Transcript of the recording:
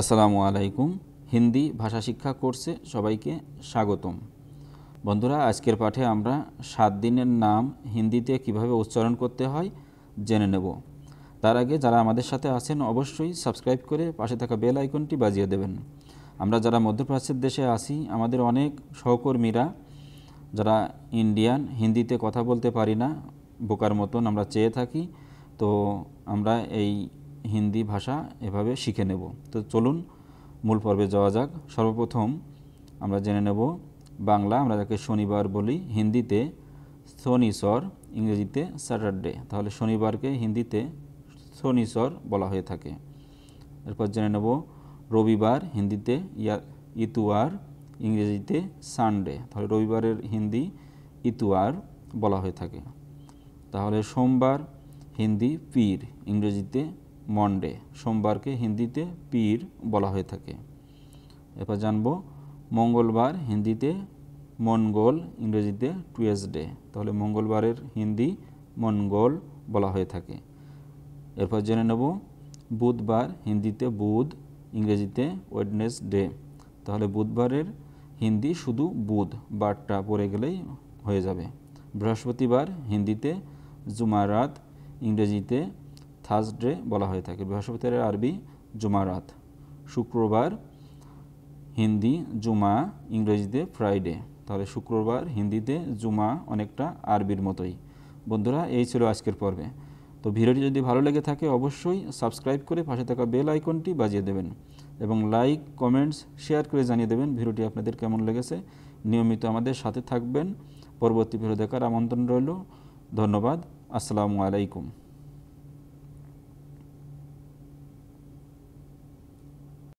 আসসালামু আলাইকুম হিন্দি ভাষা শিক্ষা কোর্সে সবাইকে স্বাগতম বন্ধুরা আজকের পাঠে আমরা সাত দিনের নাম হিন্দিতে কিভাবে উচ্চারণ করতে হয় জেনে নেব তার আগে যারা আমাদের সাথে আছেন অবশ্যই সাবস্ক্রাইব করে পাশে থাকা বেল আইকনটি বাজিয়ে দেবেন আমরা যারা মধ্যপ্রাচ্যের দেশে আসি আমাদের অনেক সহকর্মীরা যারা ইন্ডিয়ান হিন্দিতে কথা বলতে পারি না বোকার মতন আমরা চেয়ে থাকি তো আমরা এই হিন্দি ভাষা এভাবে শিখে নেব তো চলুন মূল পর্বে যাওয়া যাক সর্বপ্রথম আমরা জেনে নেব বাংলা আমরা যাকে শনিবার বলি হিন্দিতে শনিসর ইংরেজিতে স্যাটারডে তাহলে শনিবারকে হিন্দিতে শনিসর বলা হয়ে থাকে এরপর জেনে নেব রবিবার হিন্দিতে ইতুয়ার ইংরেজিতে সানডে তাহলে রবিবারের হিন্দি ইতুয়ার বলা হয়ে থাকে তাহলে সোমবার হিন্দি পীর ইংরেজিতে মন্ডে সোমবারকে হিন্দিতে পীর বলা হয়ে থাকে এরপর জানব মঙ্গলবার হিন্দিতে মনগোল ইংরেজিতে টুয়েসডে তাহলে মঙ্গলবারের হিন্দি মনগোল বলা হয়ে থাকে এরপর জেনে নেব বুধবার হিন্দিতে বুধ ইংরেজিতে ওয়েডনেস ডে তাহলে বুধবারের হিন্দি শুধু বুধ বারটা পড়ে গেলেই হয়ে যাবে বৃহস্পতিবার হিন্দিতে জুমারাত ইংরেজিতে থার্সডে বলা হয়ে থাকে বৃহস্পতিবার আরবি জুমারাত শুক্রবার হিন্দি জুমা ইংরেজিতে ফ্রাইডে তাহলে শুক্রবার হিন্দিতে জুমা অনেকটা আরবির মতোই বন্ধুরা এই ছিল আজকের পর্বে তো ভিডিওটি যদি ভালো লেগে থাকে অবশ্যই সাবস্ক্রাইব করে পাশে থাকা বেল আইকনটি বাজিয়ে দেবেন এবং লাইক কমেন্টস শেয়ার করে জানিয়ে দেবেন ভিডিওটি আপনাদের কেমন লেগেছে নিয়মিত আমাদের সাথে থাকবেন পরবর্তী ভিডিও দেখার আমন্ত্রণ রইল ধন্যবাদ আসসালামু আলাইকুম